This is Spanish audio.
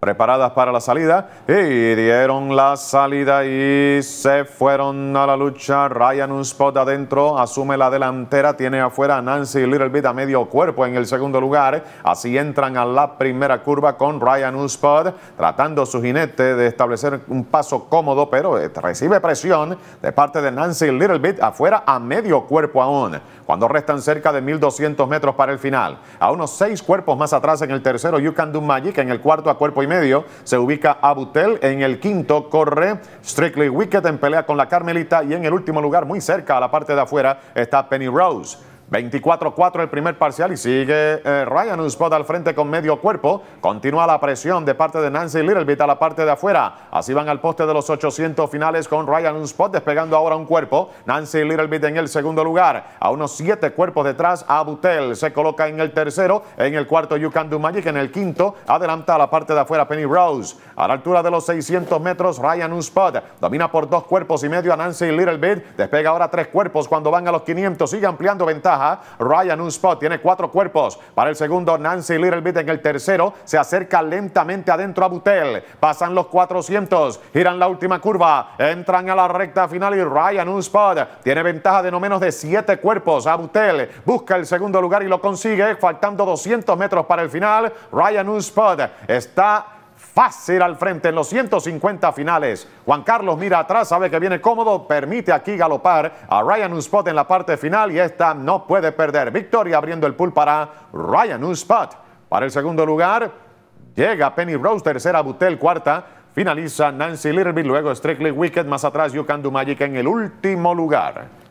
preparadas para la salida y dieron la salida y se fueron a la lucha. Ryan un adentro, asume la delantera, tiene afuera a Nancy Littlebit a medio cuerpo en el segundo lugar. Así entran a la primera curva con Ryan un tratando su jinete de establecer un paso cómodo, pero eh, recibe presión de parte de Nancy bit afuera a medio cuerpo aún. Cuando restan cerca de 1200 metros para el final, a unos seis cuerpos más atrás en el tercero, You Can Do Magic, en el cuarto a cuerpo medio. Se ubica Abutel. En el quinto corre Strictly Wicked en pelea con la Carmelita. Y en el último lugar, muy cerca a la parte de afuera, está Penny Rose. 24-4 el primer parcial y sigue eh, Ryan Unspot al frente con medio cuerpo. Continúa la presión de parte de Nancy Littlebit a la parte de afuera. Así van al poste de los 800 finales con Ryan Unspot despegando ahora un cuerpo. Nancy Littlebit en el segundo lugar. A unos 7 cuerpos detrás, Abutel se coloca en el tercero. En el cuarto, You Can Magic. En el quinto, adelanta a la parte de afuera Penny Rose. A la altura de los 600 metros, Ryan Unspot domina por dos cuerpos y medio a Nancy Littlebit. Despega ahora tres cuerpos cuando van a los 500. Sigue ampliando ventaja. Ryan Unspot tiene cuatro cuerpos. Para el segundo, Nancy bit en el tercero. Se acerca lentamente adentro a Butel. Pasan los 400, giran la última curva, entran a la recta final y Ryan Unspot Tiene ventaja de no menos de siete cuerpos. A Butel busca el segundo lugar y lo consigue, faltando 200 metros para el final. Ryan Unspot está Fácil al frente en los 150 finales. Juan Carlos mira atrás, sabe que viene cómodo, permite aquí galopar a Ryan Unspot en la parte final y esta no puede perder. Victoria abriendo el pool para Ryan Unspot. Para el segundo lugar llega Penny Rose, tercera Butel, cuarta Finaliza Nancy Lirby. luego Strictly Wicked, más atrás Yukandu Magic en el último lugar.